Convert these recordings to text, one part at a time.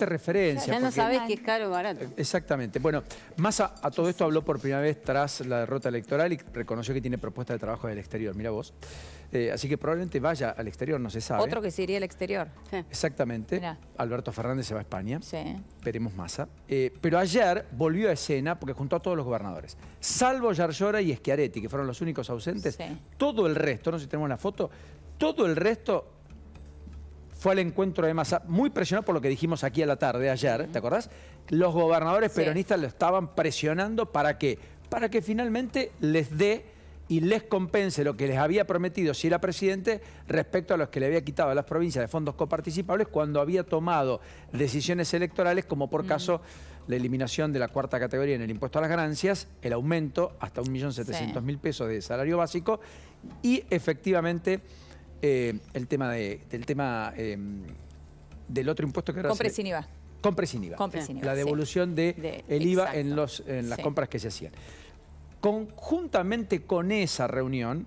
referencia. Ya no sabes que es caro o barato. Eh, exactamente. Bueno, Massa a todo esto habló por primera vez tras la derrota electoral y reconoció que tiene propuesta de trabajo del exterior. Mira vos. Eh, así que probablemente vaya al exterior, no se sabe. Otro que se iría al exterior. Exactamente. Alberto Fernández se va a España. Sí. Veremos Massa. Eh, pero ayer volvió a escena porque juntó a todos los gobernadores. Salvo Yarlora y Schiaretti, que fueron los únicos ausentes. Todo el resto, no sé si tenemos la foto, todo el resto fue al encuentro de Massa, muy presionado por lo que dijimos aquí a la tarde ayer, ¿te acordás? Los gobernadores peronistas lo estaban presionando para qué? Para que finalmente les dé y les compense lo que les había prometido si era presidente respecto a los que le había quitado a las provincias de fondos coparticipables cuando había tomado decisiones electorales como por caso la eliminación de la cuarta categoría en el impuesto a las ganancias, el aumento hasta 1.700.000 pesos de salario básico y efectivamente eh, el tema, del, tema em, del otro impuesto que era... Compre sin IVA. Compre sin IVA. La devolución del de, el IVA en, los, en las compras que se hacían. Conjuntamente con esa reunión,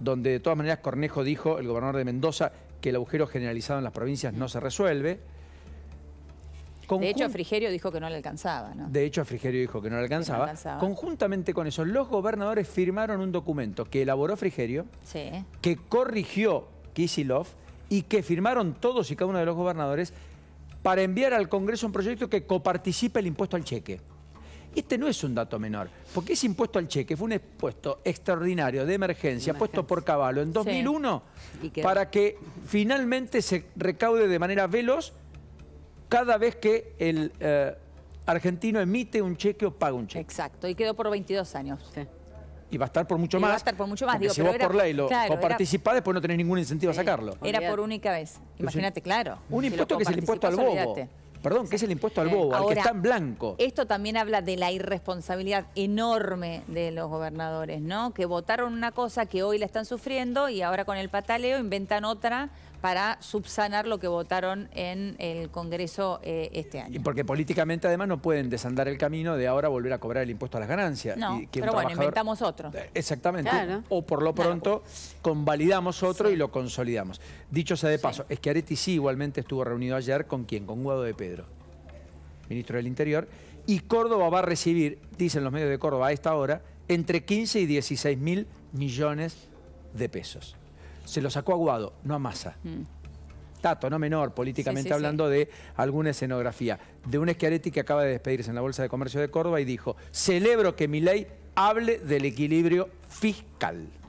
donde de todas maneras Cornejo dijo, el gobernador de Mendoza, que el agujero generalizado en las provincias no se resuelve, de hecho, Frigerio dijo que no le alcanzaba, De hecho, Frigerio dijo que no le alcanzaba. Conjuntamente con eso, los gobernadores firmaron un documento que elaboró Frigerio, que corrigió Kisilov y que firmaron todos y cada uno de los gobernadores para enviar al Congreso un proyecto que coparticipe el impuesto al cheque. Este no es un dato menor, porque ese impuesto al cheque fue un impuesto extraordinario de emergencia, puesto por Caballo en 2001 para que finalmente se recaude de manera veloz cada vez que el eh, argentino emite un cheque o paga un cheque. Exacto, y quedó por 22 años. Y va a estar por mucho más. Va a estar por mucho más. si vos por ley lo participás, después no tenés ningún incentivo a sacarlo. Era por única vez. Imagínate, claro. Un impuesto que es el impuesto al bobo. Perdón, que es el impuesto al bobo, al que está en blanco. Esto también habla de la irresponsabilidad enorme de los gobernadores, ¿no? Que votaron una cosa que hoy la están sufriendo y ahora con el pataleo inventan otra para subsanar lo que votaron en el Congreso eh, este año. Y porque políticamente además no pueden desandar el camino de ahora volver a cobrar el impuesto a las ganancias. No, pero bueno, inventamos otro. Eh, exactamente. O por lo pronto convalidamos otro y lo consolidamos. Dicho sea de paso, es que Schiaretti sí igualmente estuvo reunido ayer con quién, con Guado de Pedro, ministro del Interior, y Córdoba va a recibir, dicen los medios de Córdoba a esta hora, entre 15 y 16 mil millones de pesos se lo sacó aguado, no a masa. Mm. Tato, no menor, políticamente hablando, de alguna escenografía. De un Schiaretti que acaba de despedirse en la Bolsa de Comercio de Córdoba y dijo, celebro que mi ley hable del equilibrio fiscal.